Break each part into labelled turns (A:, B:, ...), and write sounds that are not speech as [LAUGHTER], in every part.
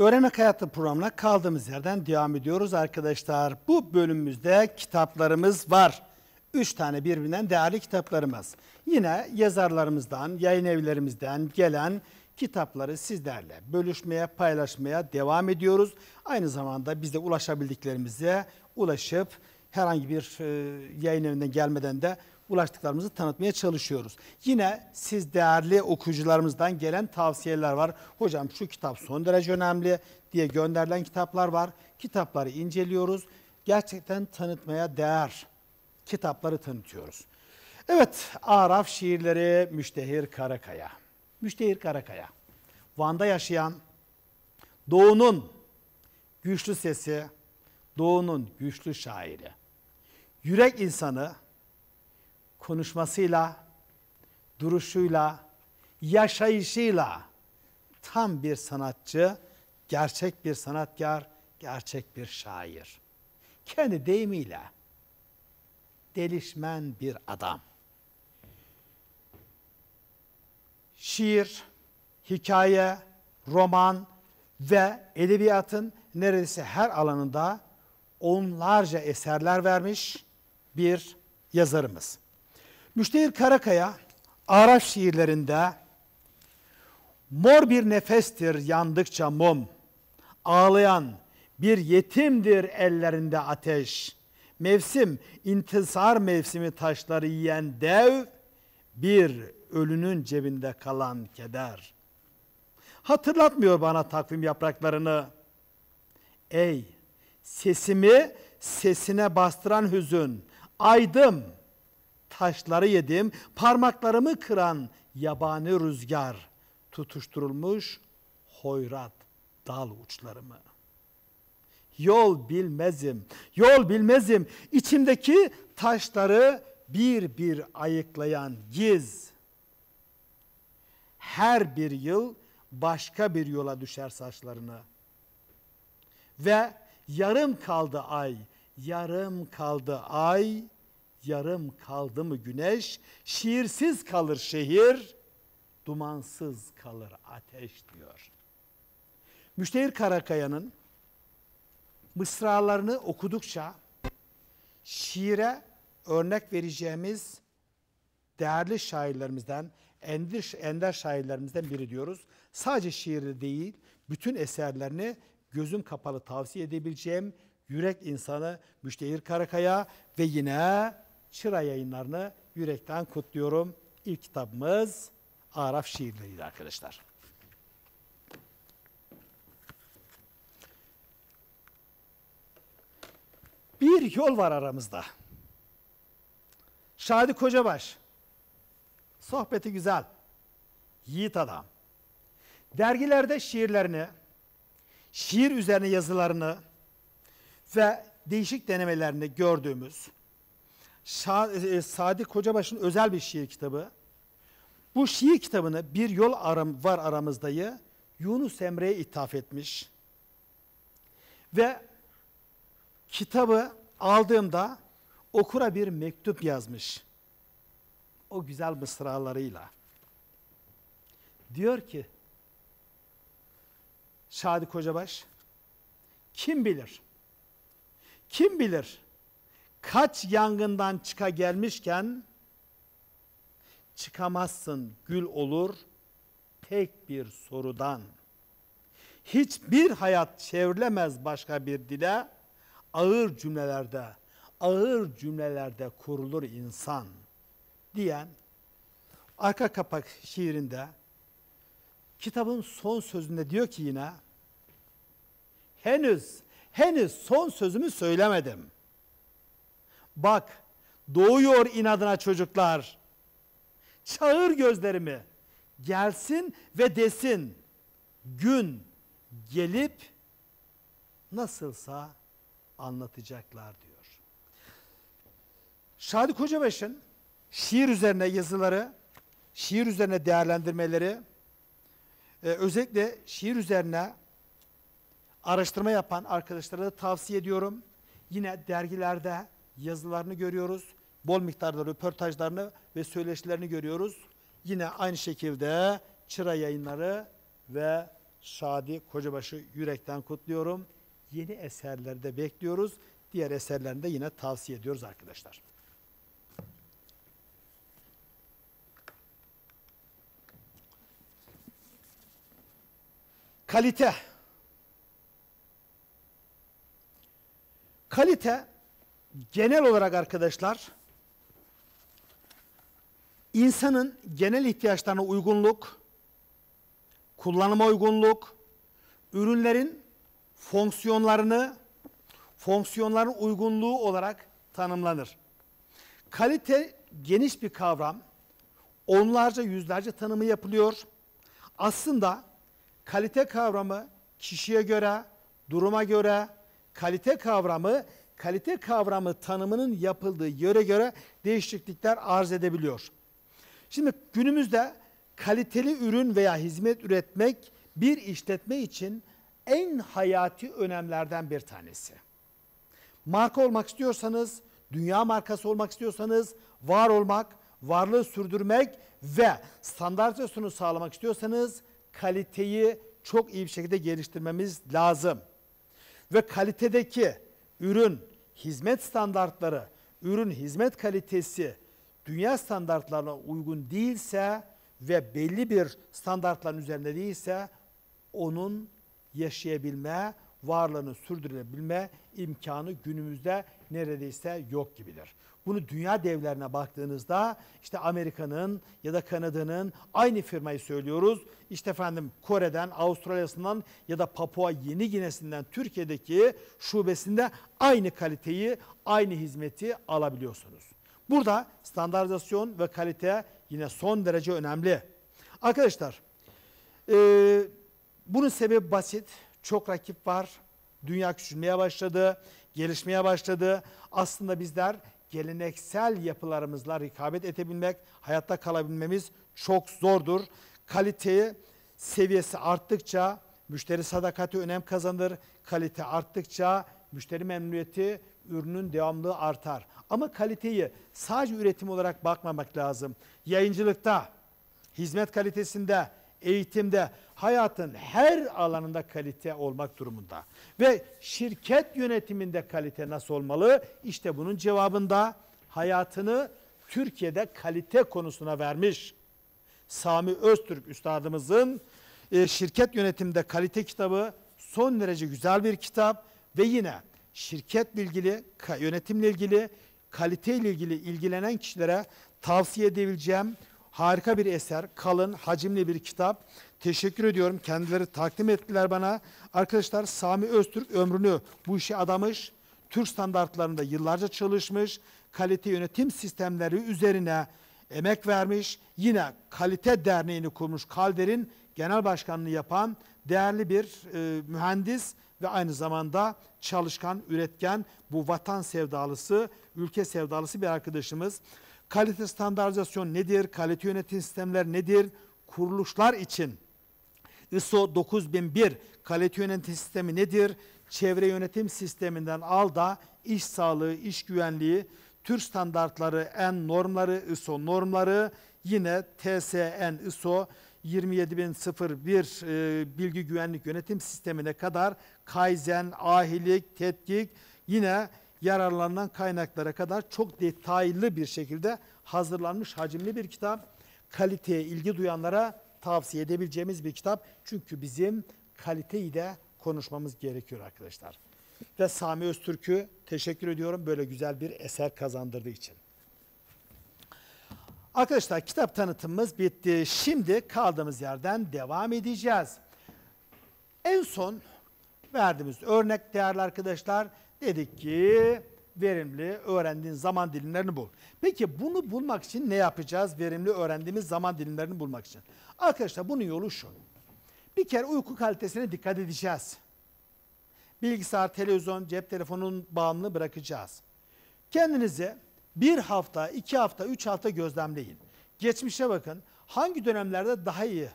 A: Öğrenmek Hayatı programına kaldığımız yerden devam ediyoruz arkadaşlar. Bu bölümümüzde kitaplarımız var. Üç tane birbirinden değerli kitaplarımız. Yine yazarlarımızdan, yayın evlerimizden gelen kitapları sizlerle bölüşmeye, paylaşmaya devam ediyoruz. Aynı zamanda biz de ulaşabildiklerimize ulaşıp herhangi bir e, yayın evinden gelmeden de ulaştıklarımızı tanıtmaya çalışıyoruz. Yine siz değerli okuyucularımızdan gelen tavsiyeler var. Hocam şu kitap son derece önemli diye gönderilen kitaplar var. Kitapları inceliyoruz. Gerçekten tanıtmaya değer kitapları tanıtıyoruz. Evet, Araf şiirleri Müştehir Karakaya. Müştehir Karakaya, Van'da yaşayan, Doğu'nun güçlü sesi, Doğu'nun güçlü şairi, yürek insanı, konuşmasıyla, duruşuyla, yaşayışıyla tam bir sanatçı, gerçek bir sanatkar, gerçek bir şair. Kendi deyimiyle delişmen bir adam. Şiir, hikaye, roman ve edebiyatın neredeyse her alanında onlarca eserler vermiş bir yazarımız. Müştehir Karakaya Araş şiirlerinde Mor bir nefestir yandıkça mum, ağlayan bir yetimdir ellerinde ateş. Mevsim, intisar mevsimi taşları yiyen dev, bir ölünün cebinde kalan keder. Hatırlatmıyor bana takvim yapraklarını. Ey sesimi sesine bastıran hüzün, aydım.'' taşları yedim, parmaklarımı kıran yabani rüzgar, tutuşturulmuş hoyrat dal uçlarımı. Yol bilmezim, yol bilmezim, içimdeki taşları bir bir ayıklayan giz. Her bir yıl başka bir yola düşer saçlarını. Ve yarım kaldı ay, yarım kaldı ay, Yarım kaldı mı güneş, şiirsiz kalır şehir, dumansız kalır ateş diyor. Müştehir Karakaya'nın mısralarını okudukça şiire örnek vereceğimiz değerli şairlerimizden, endir, ender şairlerimizden biri diyoruz. Sadece şiiri değil, bütün eserlerini gözüm kapalı tavsiye edebileceğim yürek insanı Müştehir Karakaya ve yine Çıra yayınlarını yürekten kutluyorum. İlk kitabımız Araf şiirleriydi arkadaşlar. Bir yol var aramızda. Şadi Kocabaş. Sohbeti güzel. Yiğit adam. Dergilerde şiirlerini, şiir üzerine yazılarını ve değişik denemelerini gördüğümüz Şa e, e Sadi Kocabaş'ın özel bir şiir kitabı. Bu şiir kitabını Bir Yol aram Var Aramızda'yı Yunus Emre'ye ithaf etmiş. Ve kitabı aldığımda okura bir mektup yazmış. O güzel mısralarıyla. Diyor ki Şadi Kocabaş kim bilir? Kim bilir? kaç yangından çıka gelmişken çıkamazsın gül olur tek bir sorudan. Hiçbir hayat çevrilemez başka bir dile ağır cümlelerde, ağır cümlelerde kurulur insan diyen arka kapak şiirinde kitabın son sözünde diyor ki yine henüz henüz son sözümü söylemedim.'' Bak doğuyor inadına çocuklar. Çağır gözlerimi. Gelsin ve desin. Gün gelip nasılsa anlatacaklar diyor. Şadi Kocabaş'ın şiir üzerine yazıları, şiir üzerine değerlendirmeleri, e, özellikle şiir üzerine araştırma yapan arkadaşlara da tavsiye ediyorum. Yine dergilerde yazılarını görüyoruz. Bol miktarda röportajlarını ve söyleşilerini görüyoruz. Yine aynı şekilde Çıra yayınları ve Şadi Kocabaşı yürekten kutluyorum. Yeni eserlerde bekliyoruz. Diğer eserlerini de yine tavsiye ediyoruz arkadaşlar. Kalite. Kalite genel olarak arkadaşlar insanın genel ihtiyaçlarına uygunluk, kullanıma uygunluk, ürünlerin fonksiyonlarını, fonksiyonların uygunluğu olarak tanımlanır. Kalite geniş bir kavram. Onlarca, yüzlerce tanımı yapılıyor. Aslında kalite kavramı kişiye göre, duruma göre kalite kavramı kalite kavramı tanımının yapıldığı yöre göre değişiklikler arz edebiliyor. Şimdi günümüzde kaliteli ürün veya hizmet üretmek bir işletme için en hayati önemlerden bir tanesi. Marka olmak istiyorsanız, dünya markası olmak istiyorsanız, var olmak, varlığı sürdürmek ve standartizasyonu sağlamak istiyorsanız kaliteyi çok iyi bir şekilde geliştirmemiz lazım. Ve kalitedeki ürün, hizmet standartları, ürün hizmet kalitesi dünya standartlarına uygun değilse ve belli bir standartların üzerinde değilse onun yaşayabilme, varlığını sürdürebilme imkanı günümüzde neredeyse yok gibidir. Bunu dünya devlerine baktığınızda işte Amerika'nın ya da Kanada'nın aynı firmayı söylüyoruz. İşte efendim Kore'den, Avustralya'sından ya da Papua Yeni Gine'sinden Türkiye'deki şubesinde aynı kaliteyi, aynı hizmeti alabiliyorsunuz. Burada standartizasyon ve kalite yine son derece önemli. Arkadaşlar e, bunun sebebi basit çok rakip var. Dünya küçülmeye başladı, gelişmeye başladı. Aslında bizler geleneksel yapılarımızla rekabet edebilmek, hayatta kalabilmemiz çok zordur. Kaliteyi seviyesi arttıkça müşteri sadakati önem kazanır. Kalite arttıkça müşteri memnuniyeti, ürünün devamlılığı artar. Ama kaliteyi sadece üretim olarak bakmamak lazım. Yayıncılıkta, hizmet kalitesinde, eğitimde, hayatın her alanında kalite olmak durumunda. Ve şirket yönetiminde kalite nasıl olmalı? İşte bunun cevabında hayatını Türkiye'de kalite konusuna vermiş Sami Öztürk üstadımızın e, şirket yönetimde kalite kitabı son derece güzel bir kitap ve yine şirket ilgili, yönetimle ilgili, kaliteyle ilgili ilgilenen kişilere tavsiye edebileceğim Harika bir eser, kalın, hacimli bir kitap. Teşekkür ediyorum. Kendileri takdim ettiler bana. Arkadaşlar Sami Öztürk ömrünü bu işe adamış. Türk standartlarında yıllarca çalışmış. Kalite yönetim sistemleri üzerine emek vermiş. Yine Kalite Derneği'ni kurmuş. Kalder'in genel başkanlığını yapan değerli bir e, mühendis ve aynı zamanda çalışkan, üretken, bu vatan sevdalısı, ülke sevdalısı bir arkadaşımız. Kalite standartizasyon nedir? Kalite yönetim sistemler nedir? Kuruluşlar için ISO 9001 kalite yönetim sistemi nedir? Çevre yönetim sisteminden al da iş sağlığı, iş güvenliği, Türk standartları, en normları, ISO normları, yine TSN ISO 27001 e, bilgi güvenlik yönetim sistemine kadar Kaizen, ahilik, tetkik, yine yararlanan kaynaklara kadar çok detaylı bir şekilde hazırlanmış hacimli bir kitap. Kaliteye ilgi duyanlara tavsiye edebileceğimiz bir kitap. Çünkü bizim kaliteyi de konuşmamız gerekiyor arkadaşlar. Ve Sami Öztürk'ü teşekkür ediyorum böyle güzel bir eser kazandırdığı için. Arkadaşlar kitap tanıtımımız bitti. Şimdi kaldığımız yerden devam edeceğiz. En son verdiğimiz örnek değerli arkadaşlar Dedik ki verimli öğrendiğin zaman dilimlerini bul. Peki bunu bulmak için ne yapacağız? Verimli öğrendiğimiz zaman dilimlerini bulmak için. Arkadaşlar bunun yolu şu. Bir kere uyku kalitesine dikkat edeceğiz. Bilgisayar, televizyon, cep telefonunun bağımlı bırakacağız. Kendinizi bir hafta, iki hafta, üç hafta gözlemleyin. Geçmişe bakın. Hangi dönemlerde daha iyi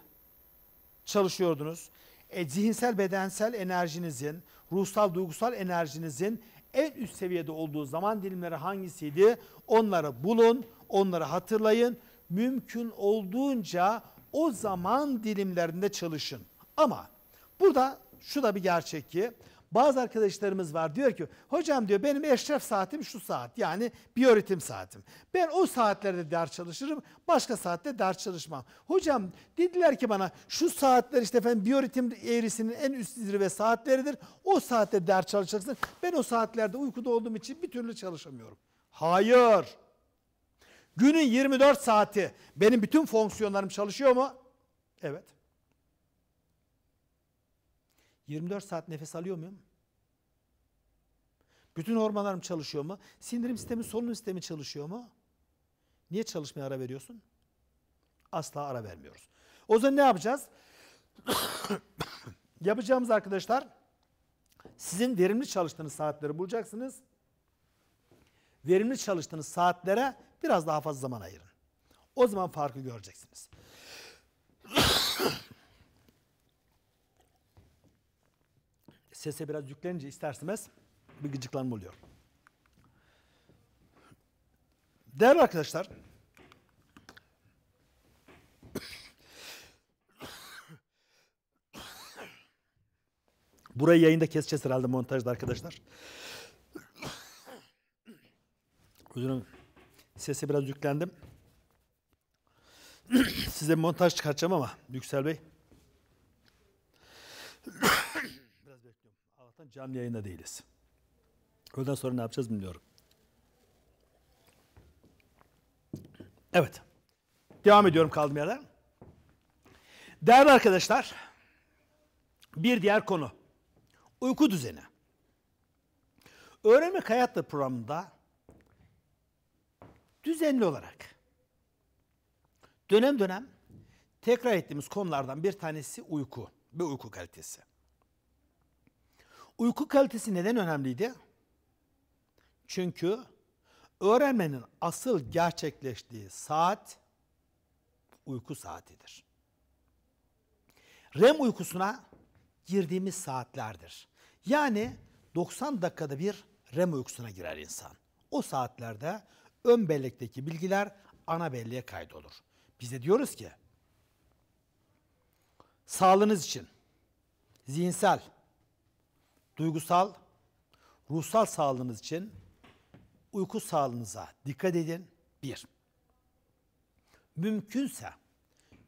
A: çalışıyordunuz? E, zihinsel, bedensel enerjinizin, ruhsal duygusal enerjinizin en üst seviyede olduğu zaman dilimleri hangisiydi? Onları bulun, onları hatırlayın. Mümkün olduğunca o zaman dilimlerinde çalışın. Ama burada şu da bir gerçek ki bazı arkadaşlarımız var diyor ki hocam diyor benim eşref saatim şu saat yani biyoritim saatim. Ben o saatlerde ders çalışırım başka saatte ders çalışmam. Hocam dediler ki bana şu saatler işte efendim biyoritim eğrisinin en üst zirve saatleridir. O saatte ders çalışacaksın. Ben o saatlerde uykuda olduğum için bir türlü çalışamıyorum. Hayır. Günün 24 saati benim bütün fonksiyonlarım çalışıyor mu? Evet. 24 saat nefes alıyor muyum? Bütün hormonlarım çalışıyor mu? Sindirim sistemi, solunum sistemi çalışıyor mu? Niye çalışmaya ara veriyorsun? Asla ara vermiyoruz. O zaman ne yapacağız? [COUGHS] Yapacağımız arkadaşlar sizin verimli çalıştığınız saatleri bulacaksınız. Verimli çalıştığınız saatlere biraz daha fazla zaman ayırın. O zaman farkı göreceksiniz. [COUGHS] sese biraz yüklenince isterseniz bir gıcıklanma oluyor. Değerli arkadaşlar, burayı yayında keseceğiz herhalde montajda arkadaşlar. Özür Sese biraz yüklendim. Size montaj çıkartacağım ama Yüksel Bey zaten canlı yayında değiliz. Ondan sonra ne yapacağız bilmiyorum. Evet. Devam ediyorum kaldığım yerden. Değerli arkadaşlar, bir diğer konu. Uyku düzeni. Öğrenmek Hayatta programında düzenli olarak dönem dönem tekrar ettiğimiz konulardan bir tanesi uyku ve uyku kalitesi. Uyku kalitesi neden önemliydi? Çünkü öğrenmenin asıl gerçekleştiği saat uyku saatidir. REM uykusuna girdiğimiz saatlerdir. Yani 90 dakikada bir REM uykusuna girer insan. O saatlerde ön bellekteki bilgiler ana belleğe kaydolur. Biz de diyoruz ki sağlığınız için zihinsel, duygusal, ruhsal sağlığınız için uyku sağlığınıza dikkat edin. Bir, mümkünse,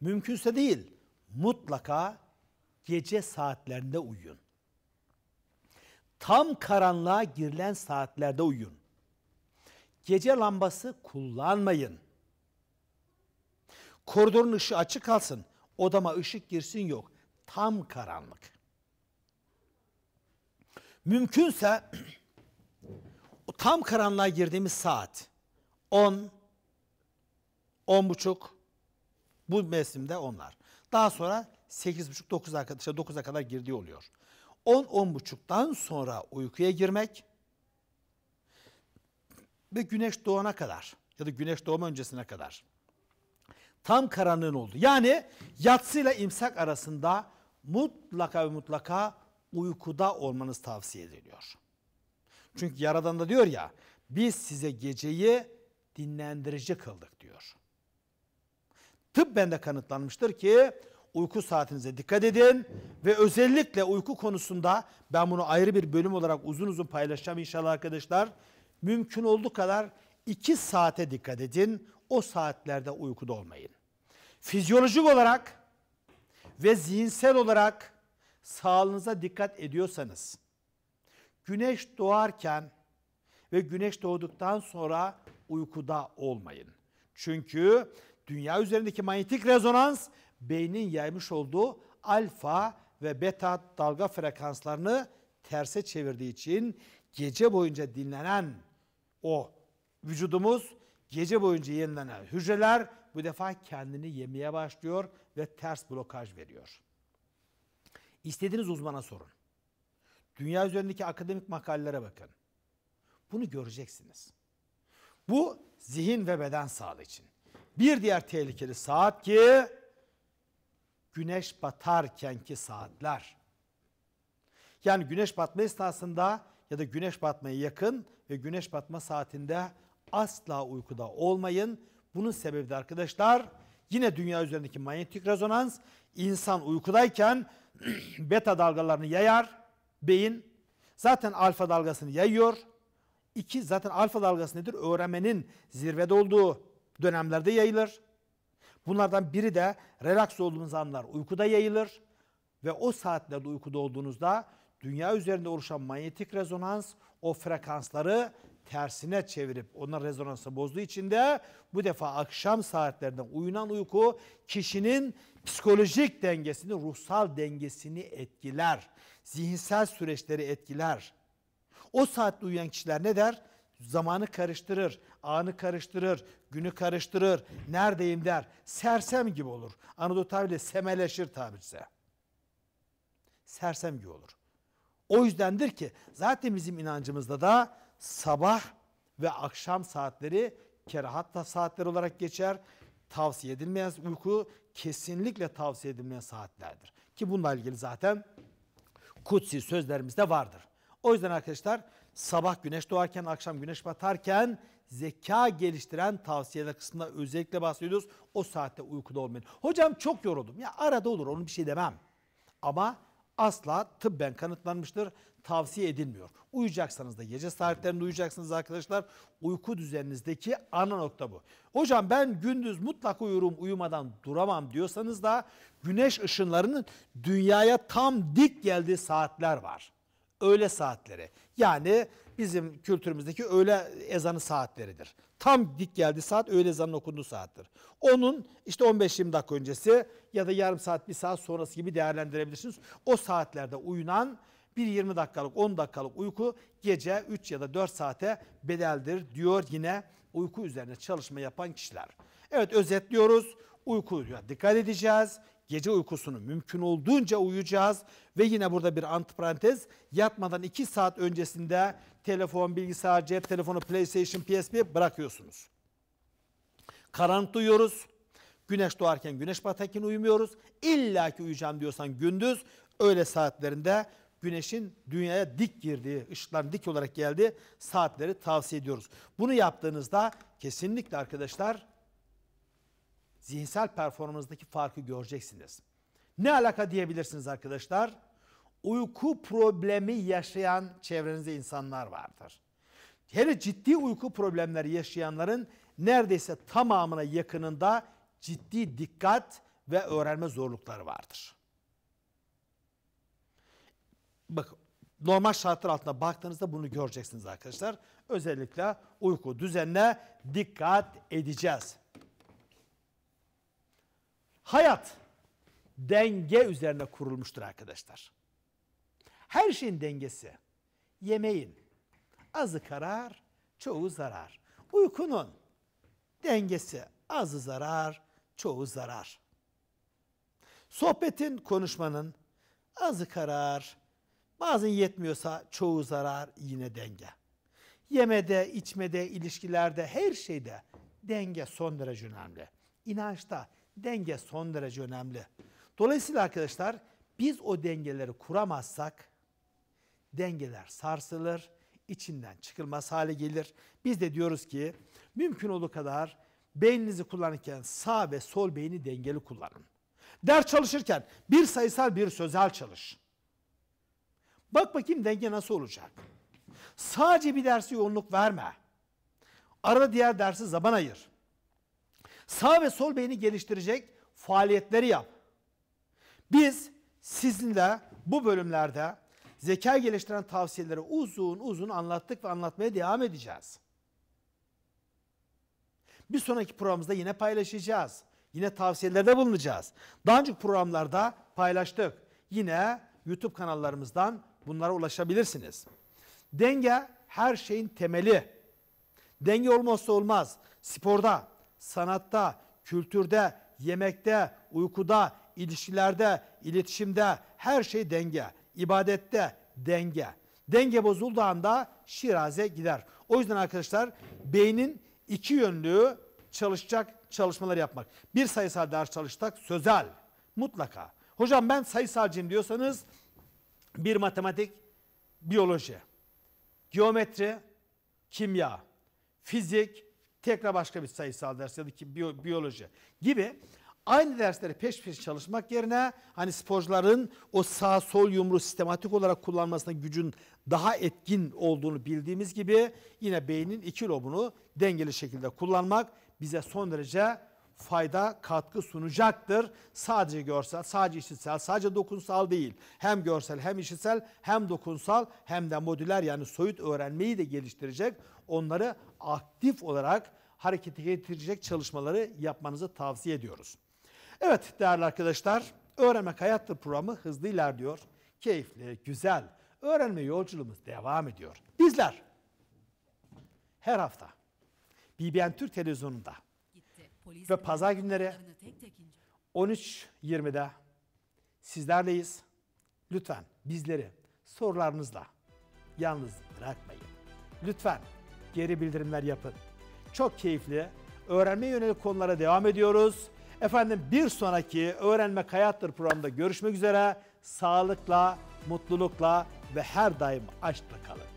A: mümkünse değil, mutlaka gece saatlerinde uyuyun. Tam karanlığa girilen saatlerde uyuyun. Gece lambası kullanmayın. Koridorun ışığı açık kalsın. Odama ışık girsin yok. Tam karanlık mümkünse [CLEARS THROAT] tam karanlığa girdiğimiz saat 10 10 buçuk bu mevsimde onlar. Daha sonra 8 buçuk 9 arkadaşlar 9'a kadar girdiği oluyor. 10 10 buçuktan sonra uykuya girmek ve güneş doğana kadar ya da güneş doğma öncesine kadar tam karanlığın oldu. Yani yatsıyla imsak arasında mutlaka ve mutlaka uykuda olmanız tavsiye ediliyor. Çünkü Yaradan da diyor ya biz size geceyi dinlendirici kıldık diyor. Tıp bende kanıtlanmıştır ki uyku saatinize dikkat edin ve özellikle uyku konusunda ben bunu ayrı bir bölüm olarak uzun uzun paylaşacağım inşallah arkadaşlar. Mümkün olduğu kadar iki saate dikkat edin. O saatlerde uykuda olmayın. Fizyolojik olarak ve zihinsel olarak sağlığınıza dikkat ediyorsanız, güneş doğarken ve güneş doğduktan sonra uykuda olmayın. Çünkü dünya üzerindeki manyetik rezonans beynin yaymış olduğu alfa ve beta dalga frekanslarını terse çevirdiği için gece boyunca dinlenen o vücudumuz gece boyunca yenilenen hücreler bu defa kendini yemeye başlıyor ve ters blokaj veriyor. İstediğiniz uzmana sorun. Dünya üzerindeki akademik makalelere bakın. Bunu göreceksiniz. Bu zihin ve beden sağlığı için. Bir diğer tehlikeli saat ki güneş batarkenki saatler. Yani güneş batma esnasında ya da güneş batmaya yakın ve güneş batma saatinde asla uykuda olmayın. Bunun sebebi de arkadaşlar Yine dünya üzerindeki manyetik rezonans insan uykudayken [CLEARS THROAT] beta dalgalarını yayar beyin. Zaten alfa dalgasını yayıyor. İki zaten alfa dalgası nedir? Öğrenmenin zirvede olduğu dönemlerde yayılır. Bunlardan biri de relax olduğunuz anlar uykuda yayılır. Ve o saatlerde uykuda olduğunuzda dünya üzerinde oluşan manyetik rezonans o frekansları tersine çevirip onlar rezonansı bozduğu için de bu defa akşam saatlerinde uyunan uyku kişinin psikolojik dengesini, ruhsal dengesini etkiler. Zihinsel süreçleri etkiler. O saatte uyuyan kişiler ne der? Zamanı karıştırır, anı karıştırır, günü karıştırır, neredeyim der. Sersem gibi olur. Anadolu tabiriyle semeleşir tabirse. Sersem gibi olur. O yüzdendir ki zaten bizim inancımızda da sabah ve akşam saatleri kerahatta saatler olarak geçer. Tavsiye edilmeyen uyku kesinlikle tavsiye edilmeyen saatlerdir. Ki bununla ilgili zaten kutsi sözlerimizde vardır. O yüzden arkadaşlar sabah güneş doğarken, akşam güneş batarken zeka geliştiren tavsiyeler kısmında özellikle bahsediyoruz. O saatte uykuda olmayın. Hocam çok yoruldum. Ya arada olur onu bir şey demem. Ama asla tıbben kanıtlanmıştır. Tavsiye edilmiyor. Uyuyacaksanız da gece saatlerinde uyuyacaksınız arkadaşlar. Uyku düzeninizdeki ana nokta bu. Hocam ben gündüz mutlak uyurum uyumadan duramam diyorsanız da güneş ışınlarının dünyaya tam dik geldiği saatler var. Öğle saatleri. Yani bizim kültürümüzdeki öğle ezanı saatleridir. Tam dik geldi saat öğle ezanının okunduğu saattir. Onun işte 15-20 dakika öncesi ya da yarım saat bir saat sonrası gibi değerlendirebilirsiniz. O saatlerde uyunan bir 20 dakikalık 10 dakikalık uyku gece 3 ya da 4 saate bedeldir diyor yine uyku üzerine çalışma yapan kişiler. Evet özetliyoruz uykuya dikkat edeceğiz. Gece uykusunu mümkün olduğunca uyuyacağız ve yine burada bir antiparantez yatmadan 2 saat öncesinde telefon, bilgisayar, cep telefonu, PlayStation, PSP bırakıyorsunuz. Karanlık duyuyoruz. Güneş doğarken güneş batarken uyumuyoruz. İlla ki uyuyacağım diyorsan gündüz öğle saatlerinde güneşin dünyaya dik girdiği, ışıkların dik olarak geldiği saatleri tavsiye ediyoruz. Bunu yaptığınızda kesinlikle arkadaşlar zihinsel performansdaki farkı göreceksiniz. Ne alaka diyebilirsiniz arkadaşlar? Uyku problemi yaşayan çevrenizde insanlar vardır. Hele ciddi uyku problemleri yaşayanların neredeyse tamamına yakınında ciddi dikkat ve öğrenme zorlukları vardır. Bak normal şartlar altında baktığınızda bunu göreceksiniz arkadaşlar. Özellikle uyku düzenine dikkat edeceğiz. Hayat denge üzerine kurulmuştur arkadaşlar. Her şeyin dengesi. Yemeğin azı karar, çoğu zarar. Uykunun dengesi azı zarar, çoğu zarar. Sohbetin, konuşmanın azı karar, bazen yetmiyorsa çoğu zarar yine denge. Yemede, içmede, ilişkilerde, her şeyde denge son derece önemli. İnançta denge son derece önemli. Dolayısıyla arkadaşlar biz o dengeleri kuramazsak dengeler sarsılır, içinden çıkılmaz hale gelir. Biz de diyoruz ki mümkün olduğu kadar beyninizi kullanırken sağ ve sol beyni dengeli kullanın. Ders çalışırken bir sayısal bir sözel çalış. Bak bakayım denge nasıl olacak. Sadece bir dersi yoğunluk verme. Arada diğer dersi zaman ayır. Sağ ve sol beyni geliştirecek faaliyetleri yap. Biz sizinle bu bölümlerde zeka geliştiren tavsiyeleri uzun uzun anlattık ve anlatmaya devam edeceğiz. Bir sonraki programımızda yine paylaşacağız. Yine tavsiyelerde bulunacağız. Daha önce programlarda paylaştık. Yine YouTube kanallarımızdan bunlara ulaşabilirsiniz. Denge her şeyin temeli. Denge olmazsa olmaz. Sporda, sanatta, kültürde, yemekte, uykuda, ilişkilerde, iletişimde her şey denge. İbadette denge. Denge bozulduğunda şiraze gider. O yüzden arkadaşlar beynin iki yönlü çalışacak çalışmalar yapmak. Bir sayısal ders çalışsak sözel mutlaka. Hocam ben sayısalcıyım diyorsanız bir matematik, biyoloji, geometri, kimya, fizik, tekrar başka bir sayısal ders ya da ki biyoloji gibi aynı dersleri peş peşe çalışmak yerine hani sporcuların o sağ sol yumru sistematik olarak kullanmasına gücün daha etkin olduğunu bildiğimiz gibi yine beynin iki lobunu dengeli şekilde kullanmak bize son derece fayda katkı sunacaktır. Sadece görsel, sadece işitsel, sadece dokunsal değil. Hem görsel hem işitsel hem dokunsal hem de modüler yani soyut öğrenmeyi de geliştirecek. Onları aktif olarak harekete getirecek çalışmaları yapmanızı tavsiye ediyoruz. Evet değerli arkadaşlar, Öğrenmek hayattır programı hızlı ilerliyor. Keyifli, güzel. Öğrenme yolculuğumuz devam ediyor. Bizler her hafta BBN Türk Televizyonu'nda ve pazar günleri 13.20'de sizlerleyiz. Lütfen bizleri sorularınızla yalnız bırakmayın. Lütfen geri bildirimler yapın. Çok keyifli, öğrenme yönelik konulara devam ediyoruz. Efendim bir sonraki Öğrenmek Hayattır programında görüşmek üzere. Sağlıkla, mutlulukla ve her daim açlıkla kalın.